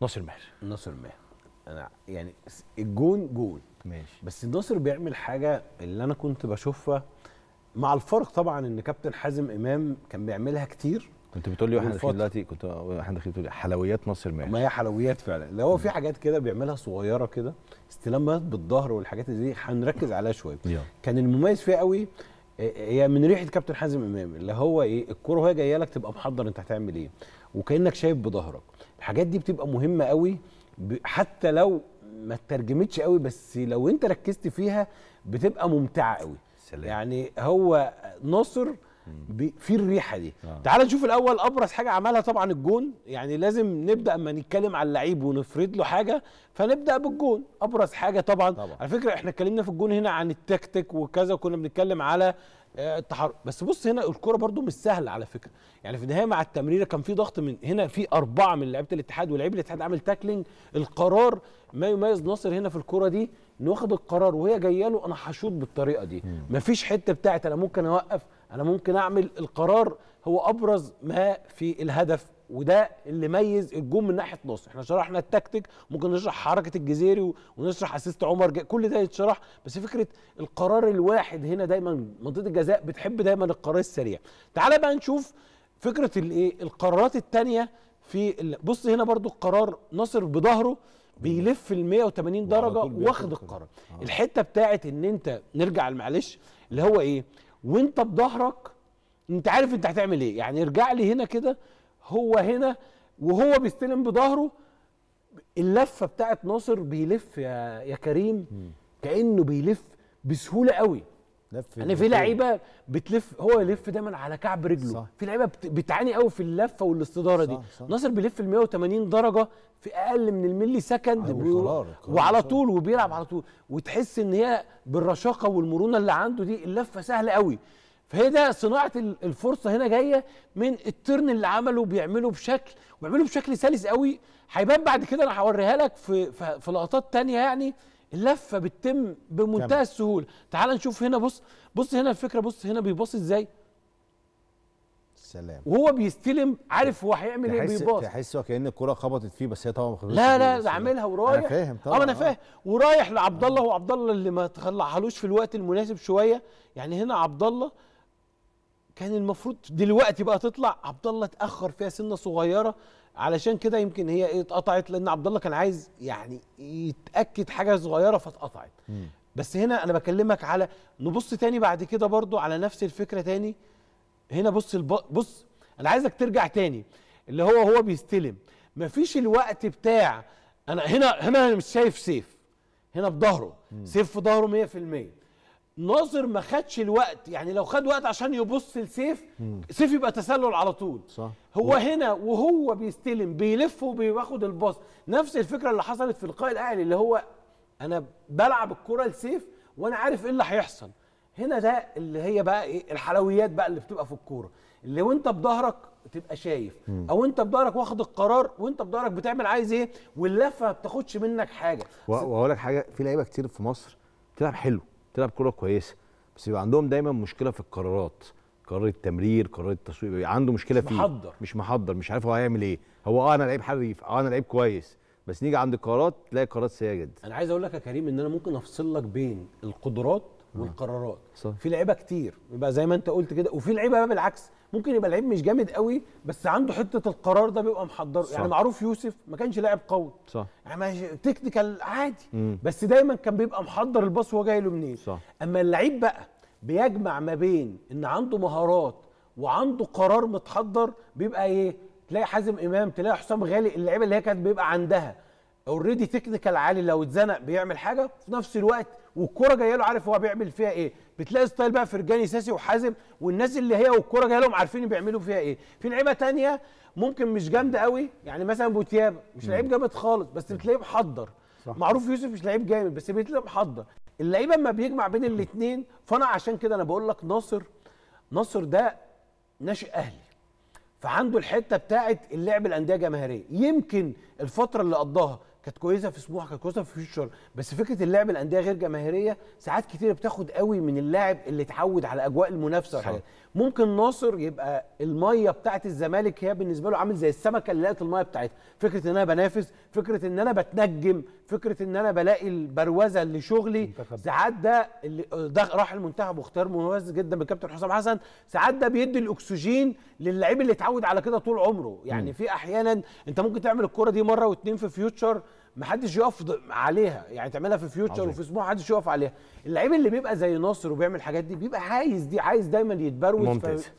ناصر ماهر ناصر ماهر انا يعني الجون جون ماشي بس ناصر بيعمل حاجه اللي انا كنت بشوفها مع الفرق طبعا ان كابتن حازم امام كان بيعملها كتير كنت بتقول لي واحنا داخلين دلوقتي كنت واحنا داخلين بتقول لي حلويات ناصر ماهر ما هي حلويات فعلا اللي هو في حاجات كده بيعملها صغيره كده استلامات بالظهر والحاجات دي هنركز عليها شويه كان المميز فيها قوي هي من ريحه كابتن حازم امام اللي هو ايه الكوره وهي جايه لك تبقى محضر انت هتعمل ايه وكانك شايف بظهرك الحاجات دي بتبقى مهمه قوي حتى لو ما اترجمتش قوي بس لو انت ركزت فيها بتبقى ممتعه قوي سلام. يعني هو ناصر في الريحه دي آه. تعال نشوف الاول ابرز حاجه عملها طبعا الجون يعني لازم نبدا اما نتكلم على اللعيب ونفرد له حاجه فنبدا بالجون ابرز حاجه طبعا, طبعا. على فكره احنا اتكلمنا في الجون هنا عن التكتك وكذا وكنا بنتكلم على آه، التحرك بس بص هنا الكرة برده مش سهلة على فكرة يعني في النهاية مع التمريرة كان في ضغط من هنا في أربعة من لعيبة الاتحاد ولعيب الاتحاد عامل تاكلينج القرار ما يميز ناصر هنا في الكرة دي انه واخد القرار وهي جايه له انا هشوط بالطريقة دي مفيش حتة بتاعت انا ممكن اوقف انا ممكن اعمل القرار هو ابرز ما في الهدف وده اللي ميز الجون من ناحيه نص احنا شرحنا التكتيك ممكن نشرح حركه الجزيري ونشرح اسيست عمر جاي. كل ده يتشرح بس فكره القرار الواحد هنا دايما منطقه الجزاء بتحب دايما القرار السريع تعال بقى نشوف فكره الايه القرارات الثانيه في ال... بص هنا برضو القرار ناصر بظهره بيلف ال 180 درجه واخد القرار آه. الحته بتاعت ان انت نرجع معلش اللي هو ايه وانت بظهرك انت عارف انت هتعمل ايه يعني ارجع لي هنا كده هو هنا وهو بيستلم بظهره اللفه بتاعت ناصر بيلف يا, يا كريم كانه بيلف بسهوله قوي لف يعني في لعيبه بتلف هو يلف دايما على كعب رجله صح. في لعيبه بتعاني قوي في اللفه والاستداره صح دي صح. ناصر بيلف ال 180 درجه في اقل من الملي سكند أيوة، بيو... وعلى طول وبيلعب على طول وتحس ان هي بالرشاقه والمرونه اللي عنده دي اللفه سهله قوي فهي ده صناعه الفرصه هنا جايه من الترن اللي عمله بيعمله بشكل وبيعمله بشكل سلس قوي هيبان بعد كده انا هوريها لك في في لقطات ثانيه يعني اللفه بتتم بمنتهى السهوله تعال نشوف هنا بص بص هنا الفكره بص هنا بيباص ازاي سلام وهو بيستلم عارف هو هيعمل ايه بيباص تحس كان الكره خبطت فيه بس هي طبعا ما خبطتش لا لا عاملها ورايح انا فاهم طبعا اه انا آه. فاهم ورايح لعبد الله آه. وعبد الله اللي ما تخلعهالوش في الوقت المناسب شويه يعني هنا عبد الله كان المفروض دلوقتي بقى تطلع عبد الله اتاخر فيها سنه صغيره علشان كده يمكن هي اتقطعت لان عبد الله كان عايز يعني يتاكد حاجه صغيره فاتقطعت بس هنا انا بكلمك على نبص تاني بعد كده برضو على نفس الفكره تاني هنا بص الب... بص انا عايزك ترجع تاني اللي هو هو بيستلم مفيش الوقت بتاع انا هنا هنا انا مش شايف سيف هنا بظهره سيف في ظهره 100% ناظر ما خدش الوقت يعني لو خد وقت عشان يبص لسيف سيف يبقى تسلل على طول صح. هو و... هنا وهو بيستلم بيلف وبياخد الباص نفس الفكره اللي حصلت في اللقاء الاهلي اللي هو انا بلعب الكره لسيف وانا عارف ايه اللي هيحصل هنا ده اللي هي بقى ايه الحلويات بقى اللي بتبقى في الكوره اللي وانت بظهرك تبقى شايف مم. او انت بظهرك واخد القرار وانت بظهرك بتعمل عايز ايه واللفه ما بتاخدش منك حاجه واقول لك حاجه في لعيبه كتير في مصر بتلعب حلو تلعب كوره كويسه بس يبقى عندهم دايما مشكله في القرارات قرار التمرير قرار التسويق بيبقى عنده مشكله فيه محضر. مش محضر مش عارف هو هيعمل ايه هو اه انا لعيب حريف اه انا لعيب كويس بس نيجي عند القرارات تلاقي قرارات سيئه جدا انا عايز اقول لك يا كريم ان انا ممكن افصل لك بين القدرات آه. والقرارات صح. في لعيبه كتير يبقى زي ما انت قلت كده وفي لعيبه بالعكس ممكن يبقى لعيب مش جامد قوي بس عنده حته القرار ده بيبقى محضره صح. يعني معروف يوسف ما كانش لاعب قوي صح يعني تكنيكال عادي مم. بس دايما كان بيبقى محضر الباص وهو جاي له منين صح. اما اللعيب بقى بيجمع ما بين ان عنده مهارات وعنده قرار متحضر بيبقى ايه تلاقي حازم امام تلاقي حسام غالي اللعيبه اللي هي كانت بيبقى عندها اوريدي تكنيكال عالي لو اتزنق بيعمل حاجه في نفس الوقت والكره جايه له عارف هو بيعمل فيها ايه بتلاقي ستايل بقى فرجاني ساسي وحازم والناس اللي هي والكره جايه لهم عارفين بيعملوا فيها ايه في لعيبه تانية ممكن مش جامده قوي يعني مثلا بوتياب مش لعيب جامد خالص بس بتلاقيه محضر صح. معروف يوسف مش لعيب جامد بس بتلاقيه محضر اللعيبه اما بيجمع بين الاثنين فانا عشان كده انا بقول لك ناصر ناصر ده ناشئ اهلي فعنده الحته بتاعت اللعب الانديه الجماهيريه يمكن الفتره اللي قضاها كانت كويسه في سموحه كانت كويسه في فيوتشر بس فكره اللعب الانديه غير جماهيريه ساعات كتير بتاخد قوي من اللاعب اللي اتعود على اجواء المنافسه صحيح. ممكن ناصر يبقى الميه بتاعه الزمالك هي بالنسبه له عامل زي السمكه اللي لقت الميه بتاعتها فكره ان انا بنافس فكره ان انا بتنجم فكره ان انا بلاقي البروزه لشغلي ساعات ده اللي ده راح المنتخب واختار مميز جدا بالكابتن حسام حسن ساعات ده بيدي الاكسجين للعيب اللي اتعود على كده طول عمره يعني في احيانا انت ممكن تعمل الكره دي مره واتنين في فيوتشر محدش يقف عليها يعني تعملها في فيوتشر وفي اسبوع محدش يقف عليها اللعيب اللي بيبقى زي ناصر وبيعمل الحاجات دي بيبقى عايز دي عايز دايما يتبروز ممتاز